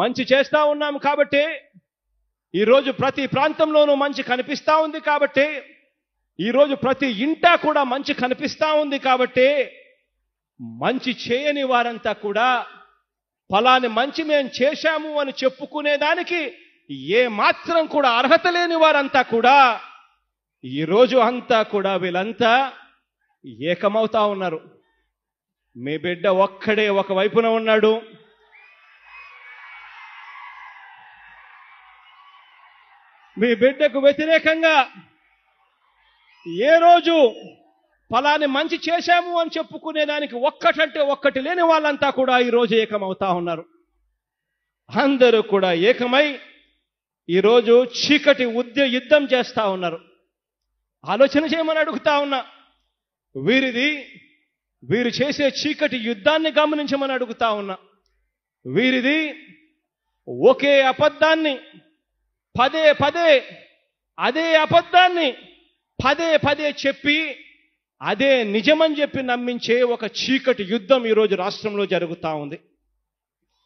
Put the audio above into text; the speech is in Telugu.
మంచి చేస్తూ ఉన్నాము కాబట్టి ఈరోజు ప్రతి ప్రాంతంలోనూ మంచి కనిపిస్తూ ఉంది కాబట్టి ఈరోజు ప్రతి ఇంట కూడా మంచి కనిపిస్తూ ఉంది కాబట్టి మంచి చేయని వారంతా కూడా ఫలాని మంచి మేము చేశాము అని చెప్పుకునేదానికి ఏ మాత్రం కూడా అర్హత లేని వారంతా కూడా ఈరోజు అంతా కూడా వీళ్ళంతా ఏకమవుతా ఉన్నారు మీ బిడ్డ ఒక్కడే ఒకవైపున ఉన్నాడు మీ బిడ్డకు వ్యతిరేకంగా ఏ రోజు ఫలాన్ని మంచి చేశాము అని చెప్పుకునే దానికి ఒక్కటంటే ఒక్కటి లేని వాళ్ళంతా కూడా ఈరోజు ఏకమవుతా ఉన్నారు అందరూ కూడా ఏకమై ఈరోజు చీకటి ఉద్య యుద్ధం చేస్తూ ఉన్నారు ఆలోచన చేయమని అడుగుతా ఉన్నా వీరిది వీరు చేసే చీకటి యుద్ధాన్ని గమనించమని అడుగుతా ఉన్నా వీరిది ఒకే అబద్ధాన్ని పదే పదే అదే అబద్ధాన్ని పదే పదే చెప్పి అదే నిజమని చెప్పి నమ్మించే ఒక చీకటి యుద్ధం ఈరోజు రాష్ట్రంలో జరుగుతూ ఉంది